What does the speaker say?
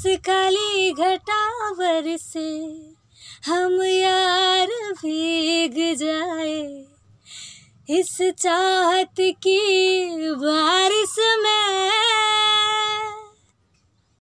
इस काली घटावर से हम यार भीग जाए इस चाहत की बा